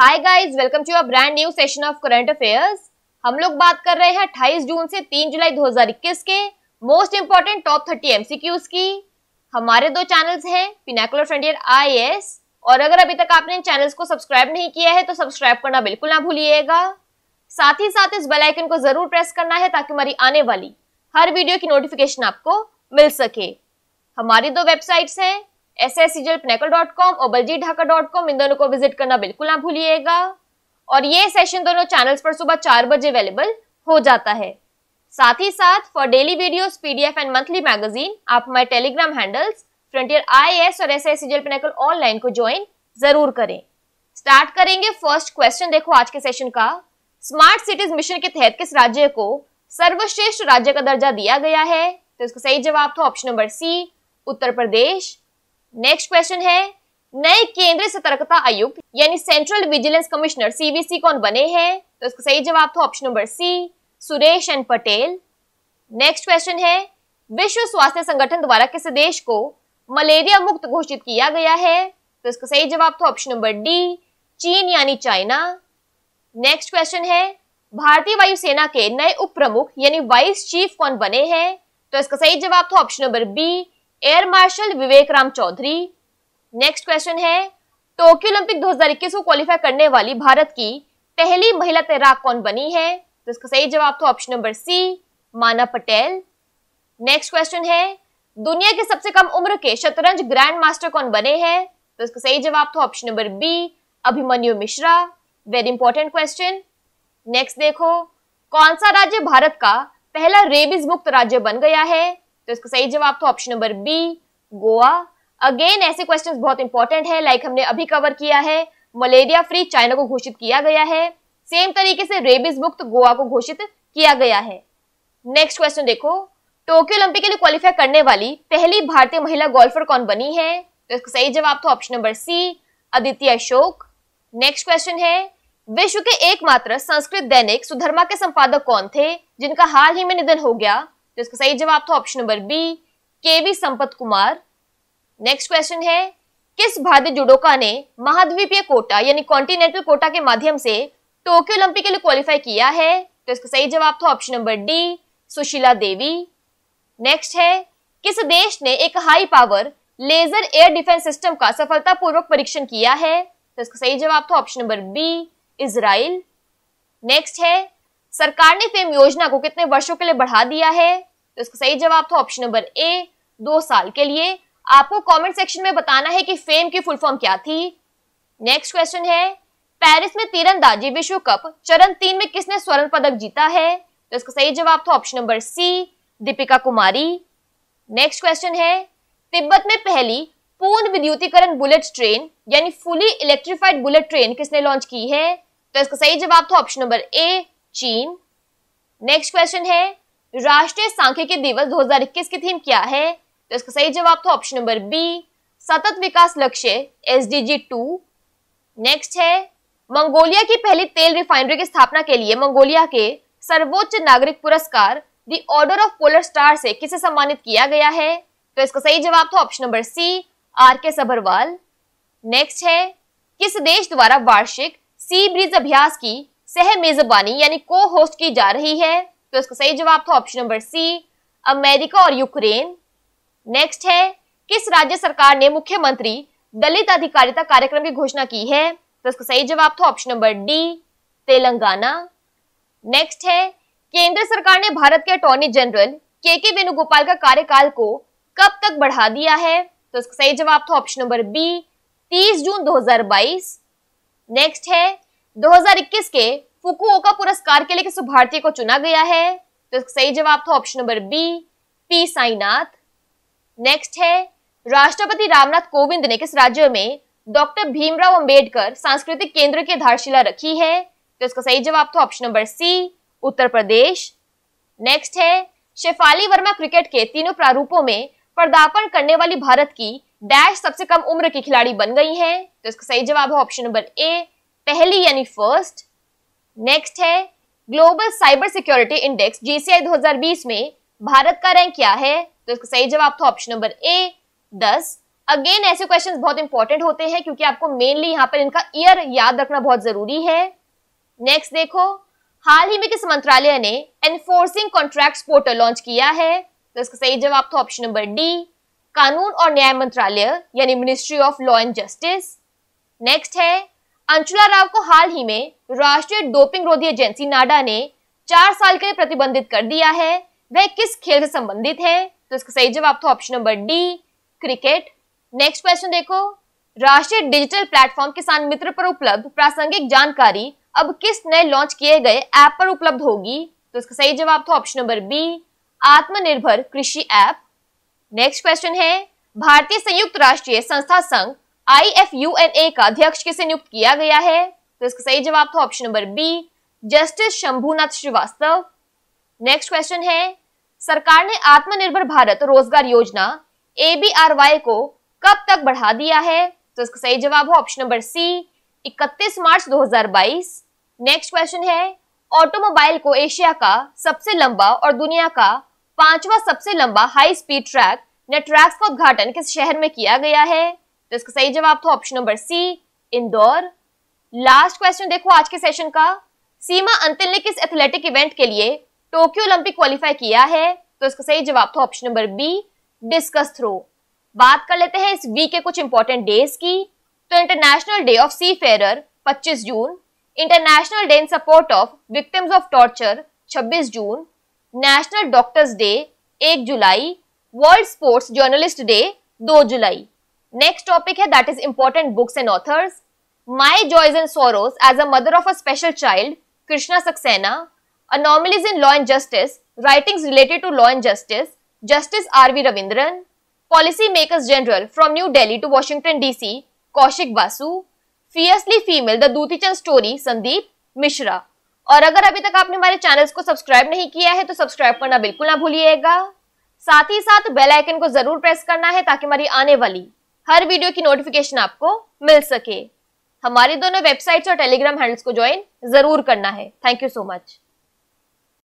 hi guys welcome to a brand new session of current affairs हम लोग बात कर रहे हैं 28 जून से 3 जुलाई 2021 के मोस्ट इंपॉर्टेंट टॉप 30 एमसीक्यूज की हमारे दो चैनल्स हैं पिनाकुलर फ्रंटियर आईएएस और अगर अभी तक आपने इन चैनल्स को सब्सक्राइब नहीं किया है तो सब्सक्राइब करना बिल्कुल ना भूलिएगा साथ ही साथ इस बेल आइकन को जरूर प्रेस करना है ताकि हमारी आने वाली हर वीडियो की नोटिफिकेशन आपको मिल सके हमारी दो वेबसाइट्स हैं एस एस और बलजीत ढाका डॉट कॉम इन दोनों को विजिट करना बिल्कुल ना भूलिएगा और ये सेशन दोनों चैनल्स पर सुबह चार बजे अवेलेबल हो जाता है साथ ही साथ for daily videos PDF and monthly magazine आप हमारे टेलीग्राम हैंडल्स फ्रंटियर आई और एस एस ऑनलाइन को ज्वाइन जरूर करें स्टार्ट करेंगे फर्स्ट क्वेश्चन देखो आज के सेशन का स्मार्ट सिटीज मिशन के तहत किस राज्य को सर्वश्रेष्ठ राज्य का दर्जा दिया गया है तो इसका सही जवाब था option number C Uttar Pradesh next question है नए केंद्रीय सतर्कता आयुक्त यानी सेंट्रल विजिलेंस कमिश्नर सीबीसी कौन बने हैं तो इसका सही जवाब था option number C Suresh N Patel next question है विश्व स्वास्थ्य संगठन द्वारा किस देश को मलेरिया मुक्त घोषित किया गया है तो इसका सही जवाब था ऑप्शन नंबर डी चीन यानी चाइना नेक्स्ट क्वेश्चन है भारतीय वायुसेना के नए उप प्रमुख यानी वाइस चीफ कौन बने हैं तो इसका सही जवाब था option number B air marshal Vivek Ram Chaudhari next question है टोक्यो ओलंपिक 2021 को क्वालिफाई करने वाली भारत की पहली महिला तैराक कौन बनी है तो इसका सही जवाब था ऑप्शन नंबर सी माना पटेल नेक्स्ट क्वेश्चन है दुनिया के सबसे कम उम्र के शतरंज ग्रैंड मास्टर कौन बने हैं तो इसका सही जवाब था option number B Abhimanyu Mishra very important question next देखो कौन सा राज्य भारत का पहला रेबीज मुक्त राज्य बन गया है तो इसका सही जवाब था option number B Goa again ऐसे क्वेश्चंस बहुत इंपॉर्टेंट है लाइक हमने अभी कवर किया है मलेरिया फ्री चाइना को घोषित किया गया है सेम तरीके से रेबीज मुक्त गोवा को घोषित किया गया है नेक्स्ट क्वेश्चन देखो टोक्यो ओलंपिक के लिए क्वालिफाई करने वाली पहली भारतीय महिला गोल्फर कौन बनी है तो इसका सही जवाब था option number C Aditi Ashok next question है विश्व के एकमात्र संस्कृत दैनिक सुधर्मा के संपादक कौन थे जिनका हाल ही में निधन हो गया तो इसका सही जवाब था option number B K V Sampath Kumar next question है किस भारतीय जुडोका ने महाद्वीपीय कोटा यानी कॉन्टिनेंटल कोटा के माध्यम से टोक्यो ओलंपिक के लिए क्वालिफाई किया है तो इसका सही जवाब था option number D Sushila Devi next है किस देश ने एक high power laser air defence system का सफलतापूर्वक परीक्षण किया है तो इसका सही जवाब था option number B Israel next है सरकार ने फेम योजना को कितने वर्षों के लिए बढ़ा दिया है तो इसका सही जवाब था ऑप्शन नंबर ए दो साल के लिए आपको कमेंट सेक्शन में बताना है कि फेम की फुल फॉर्म क्या थी नेक्स्ट क्वेश्चन है पेरिस में तीरंदाजी विश्व कप चरण तीन में किसने स्वर्ण पदक जीता है तो इसका सही जवाब था option number C Deepika Kumari next question है तिब्बत में पहली पूर्ण विद्युतीकरण बुलेट ट्रेन यानी फुली इलेक्ट्रिफाइड बुलेट ट्रेन किसने लॉन्च की है तो इसका सही जवाब था ऑप्शन नंबर ए चीन नेक्स्ट क्वेश्चन है राष्ट्रीय सांख्यिकी दिवस 2021 की थीम क्या है तो इसका सही जवाब था ऑप्शन नंबर बी सतत विकास लक्ष्य S D G two next है मंगोलिया की पहली तेल रिफाइनरी की स्थापना के लिए मंगोलिया के सर्वोच्च नागरिक पुरस्कार the Order of Polar Star से किसे सम्मानित किया गया है तो इसका सही जवाब था ऑप्शन नंबर सी आर के सभरवाल नेक्स्ट है किस देश द्वारा वार्षिक सी ब्रिज अभ्यास की सह मेजबानी यानी को होस्ट की जा रही है तो इसका सही जवाब था ऑप्शन नंबर सी अमेरिका और यूक्रेन नेक्स्ट है किस राज्य सरकार ने मुख्यमंत्री दलित अधिकारिता कार्यक्रम की घोषणा की है तो इसका सही जवाब था option number D Telangana next है केंद्र सरकार ने भारत के अटॉर्नी जनरल के के वेणुगोपाल का कार्यकाल को कब तक बढ़ा दिया है तो इसका सही जवाब था ऑप्शन नंबर बी 30 जून 2022 नेक्स्ट है 2021 के फुकुओका पुरस्कार के लिए किस भारतीय को चुना गया है तो सही जवाब था option number B P Sainath next है राष्ट्रपति रामनाथ कोविंद ने किस राज्य में डॉक्टर भीमराव अंबेडकर सांस्कृतिक केंद्र की आधारशिला रखी है तो इसका सही जवाब था option number C Uttar Pradesh next है शेफाली वर्मा क्रिकेट के तीनों प्रारूपों में पर्दापण करने वाली भारत की डैश सबसे कम उम्र की खिलाड़ी बन गई हैं तो इसका सही जवाब है ऑप्शन नंबर ए पहली यानी फर्स्ट नेक्स्ट है global cyber security index GCI 2020 में भारत का रैंक क्या है तो इसका सही जवाब था ऑप्शन नंबर ए दस अगेन ऐसे क्वेश्चंस बहुत इंपॉर्टेंट होते हैं क्योंकि आपको मेनली यहां पर इनका ईयर याद रखना बहुत जरूरी है नेक्स्ट देखो हाल ही में किस मंत्रालय ने एनफोर्सिंग कॉन्ट्रैक्ट पोर्टल लॉन्च किया है तो इसका सही जवाब था ऑप्शन नंबर डी कानून और न्याय मंत्रालय यानी ministry of law and justice next है अंशुला राव को हाल ही में राष्ट्रीय डोपिंग रोधी एजेंसी नाडा ने चार साल के लिए प्रतिबंधित कर दिया है वह किस खेल से संबंधित है तो इसका सही जवाब था option number D cricket next question देखो राष्ट्रीय डिजिटल प्लेटफॉर्म किसान मित्र पर उपलब्ध प्रासंगिक जानकारी अब किस नए लॉन्च किए गए ऐप पर उपलब्ध होगी तो इसका सही जवाब था ऑप्शन नंबर बी आत्मनिर्भर कृषि ऐप नेक्स्ट क्वेश्चन है भारतीय संयुक्त राष्ट्रीय संस्था संघ I F U N A का अध्यक्ष किसे नियुक्त किया गया है तो इसका सही जवाब था option number B justice Shambhunath Shrivastava next question है सरकार ने आत्मनिर्भर भारत रोजगार योजना ए बी आर वाई को कब तक बढ़ा दिया है तो इसका सही जवाब है ऑप्शन नंबर सी 31 मार्च 2022 नेक्स्ट क्वेश्चन है ऑटोमोबाइल को एशिया का सबसे लंबा और दुनिया का पांचवा सबसे लंबा हाई स्पीड ट्रैक ने ट्रैक्स का उद्घाटन किस शहर में किया गया है तो इसका सही जवाब था option number C Indore last question देखो आज के सेशन का सीमा अंतिल ने किस एथलेटिक इवेंट के लिए टोक्यो ओलंपिक क्वालिफाई किया है तो इसका सही जवाब था option number B discus throw बात कर लेते हैं इस वीक के कुछ इंपॉर्टेंट डेज की तो international day of seafarer 25 June international day in support of victims of torture 26 June national doctors day 1 July world sports journalist day 2 July next topic है that is important books and authors my joys and sorrows as a mother of a special child Krishna Saxena anomalies in law and justice writings related to law and justice justice R V Ravindran policy makers journal from New Delhi to Washington DC Kaushik Basu fiercely female the Dutee Chand story Sandeep Mishra और अगर अभी तक आपने हमारे channels को subscribe नहीं किया है तो सब्सक्राइब करना बिल्कुल ना भूलिएगा साथ ही साथ बेल आइकन को जरूर प्रेस करना है ताकि हमारी आने वाली हर वीडियो की नोटिफिकेशन आपको मिल सके हमारी दोनों वेबसाइट्स और टेलीग्राम हैंडल्स को ज्वाइन जरूर करना है थैंक यू सो मच